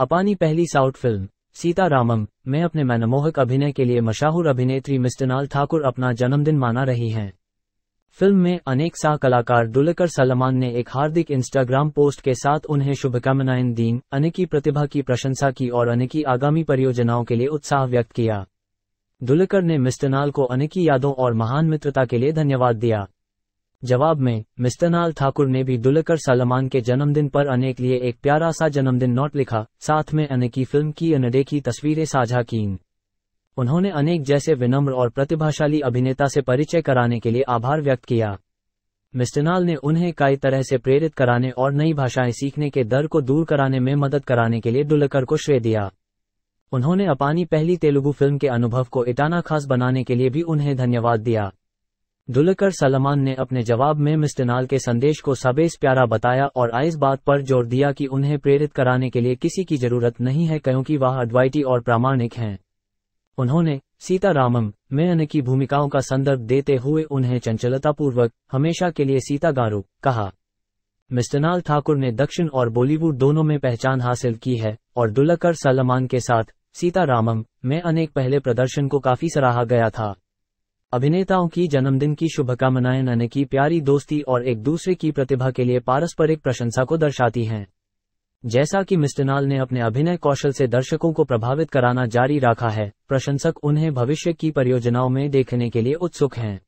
अपानी पहली south film Sita रामम में अपने मनमोहक अभिनय के लिए मशहूर अभिनेत्री मिस्टनाल ठाकुर अपना जन्मदिन माना रही हैं फिल्म में अनेक साह कलाकार डुलकर सलमान ने एक हार्दिक इंस्टाग्राम पोस्ट के साथ उन्हें शुभकामनाएं दीं अनेकी प्रतिभा की प्रशंसा की और अनेकी आगामी परियोजनाओं के लिए उत्साह व्यक्त किया दुलकर ने मिस्टनाल को अनेकी यादों और महान मित्रता के लिए धन्यवाद दिया जवाब में मिस्तनाल ठाकुर ने भी दुलकर सलमान के जन्मदिन पर अनेक लिए एक प्यारा सा जन्मदिन नोट लिखा साथ में की फिल्म की अनदेखी तस्वीरें साझा की उन्होंने अनेक जैसे विनम्र और प्रतिभाशाली अभिनेता से परिचय कराने के लिए आभार व्यक्त किया मिस्टनाल ने उन्हें कई तरह से प्रेरित कराने और नई भाषाएं सीखने के दर को दूर कराने में मदद कराने के लिए दुलकर को श्रेय दिया उन्होंने अपानी पहली तेलुगु फिल्म के अनुभव को इटाना खास बनाने के लिए भी उन्हें धन्यवाद दिया दुलकर सलमान ने अपने जवाब में मिस्टनाल के संदेश को सबेस प्यारा बताया और इस बात पर जोर दिया कि उन्हें प्रेरित कराने के लिए किसी की जरूरत नहीं है क्योंकि वह अद्वैती और प्रामाणिक हैं उन्होंने सीतारामम में अन की भूमिकाओं का संदर्भ देते हुए उन्हें चंचलतापूर्वक हमेशा के लिए सीता गारू कहा मिस्टनाल ठाकुर ने दक्षिण और बॉलीवुड दोनों में पहचान हासिल की है और दुलकर सलमान के साथ सीतारामम में अनेक पहले प्रदर्शन को काफी सराहा गया था अभिनेताओं की जन्मदिन की शुभकामनाएं नने की प्यारी दोस्ती और एक दूसरे की प्रतिभा के लिए पारस्परिक प्रशंसा को दर्शाती हैं जैसा कि मिस्टनाल ने अपने अभिनय कौशल से दर्शकों को प्रभावित कराना जारी रखा है प्रशंसक उन्हें भविष्य की परियोजनाओं में देखने के लिए उत्सुक हैं